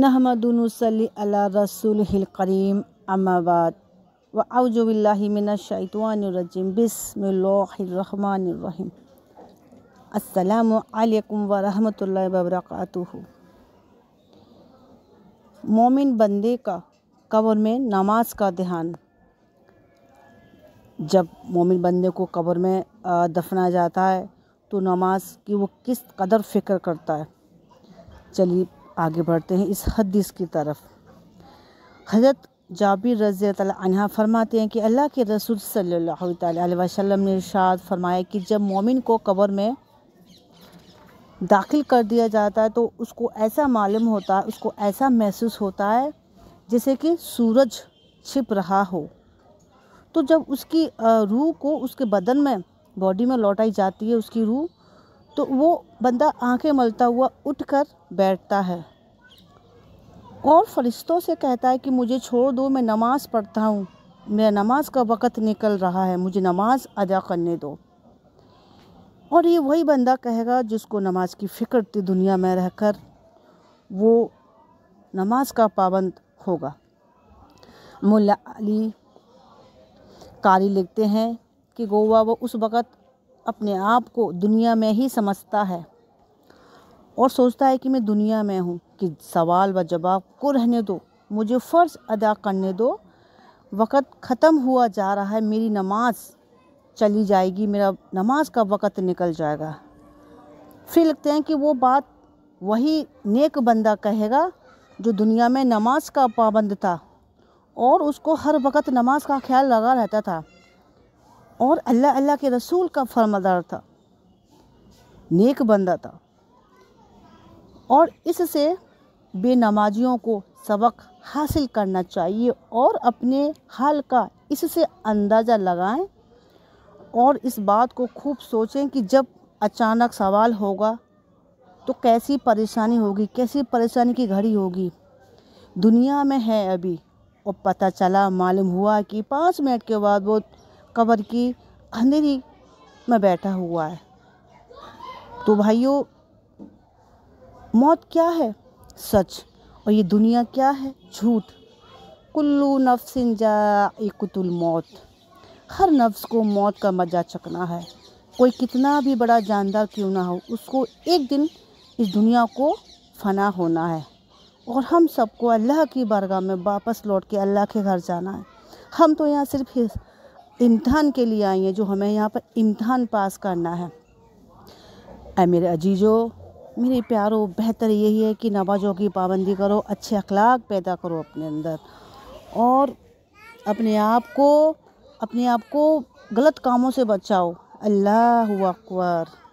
नहमदनसली करीम अमाबाद व अवजुबिल्लामिनशैतवानरजीम बिसमिल्लाम अल्लाम वरहमल वर्क मोमिन बंदे का कब्र में नमाज का ध्यान जब मोमिन बंदे को कब्र में दफना जाता है तो नमाज की वो किस कदर फ़िक्र करता है चलिए आगे बढ़ते हैं इस हदीस की तरफ हजरत जाबिर रज़ी तह फरमाते हैं कि अल्लाह के रसूल सल्लल्लाहु अलैहि वसल्लम ने इरशाद फरमाया कि जब मोमिन को कब्र में दाखिल कर दिया जाता है तो उसको ऐसा मालूम होता है उसको ऐसा महसूस होता है जैसे कि सूरज छिप रहा हो तो जब उसकी रूह को उसके बदन में बॉडी में लौटाई जाती है उसकी रूह तो वो बंदा आंखें मलता हुआ उठकर बैठता है और फरिश्तों से कहता है कि मुझे छोड़ दो मैं नमाज़ पढ़ता हूँ मेरा नमाज का वक़्त निकल रहा है मुझे नमाज अदा करने दो और ये वही बंदा कहेगा जिसको नमाज की फ़िक्र थी दुनिया में रहकर वो नमाज का पाबंद होगा मुला अली कारी लिखते हैं कि गोवा वो उस वक़्त अपने आप को दुनिया में ही समझता है और सोचता है कि मैं दुनिया में हूँ कि सवाल व जवाब को रहने दो मुझे फ़र्ज़ अदा करने दो वक़्त ख़त्म हुआ जा रहा है मेरी नमाज चली जाएगी मेरा नमाज का वक़्त निकल जाएगा फिर लगते हैं कि वो बात वही नेक बंदा कहेगा जो दुनिया में नमाज का पाबंद था और उसको हर वक़्त नमाज का ख्याल लगा रहता था और अल्लाह अल्लाह के रसूल का फर्मादार था नेक बंदा था और इससे बेनमाजियों को सबक हासिल करना चाहिए और अपने हाल का इससे अंदाज़ा लगाएं और इस बात को खूब सोचें कि जब अचानक सवाल होगा तो कैसी परेशानी होगी कैसी परेशानी की घड़ी होगी दुनिया में है अभी और पता चला मालूम हुआ कि पाँच मिनट के बाद वो कबर की अंधेरी में बैठा हुआ है तो भाइयों मौत क्या है सच और ये दुनिया क्या है झूठ कुल्लू नफ्सिन जाकुतुल मौत हर नफ्स को मौत का मज़ा चकना है कोई कितना भी बड़ा जानदार क्यों ना हो उसको एक दिन इस दुनिया को फना होना है और हम सबको अल्लाह की बारगाह में वापस लौट के अल्लाह के घर जाना है हम तो यहाँ सिर्फ इम्तहान के लिए आई हैं जो हमें यहाँ पर इम्तहान पास करना है ए मेरे अजीजो मेरे प्यारों बेहतर यही है कि नवाजों की पाबंदी करो अच्छे अखलाक पैदा करो अपने अंदर और अपने आप को अपने आप को गलत कामों से बचाओ अल्लाह अकबर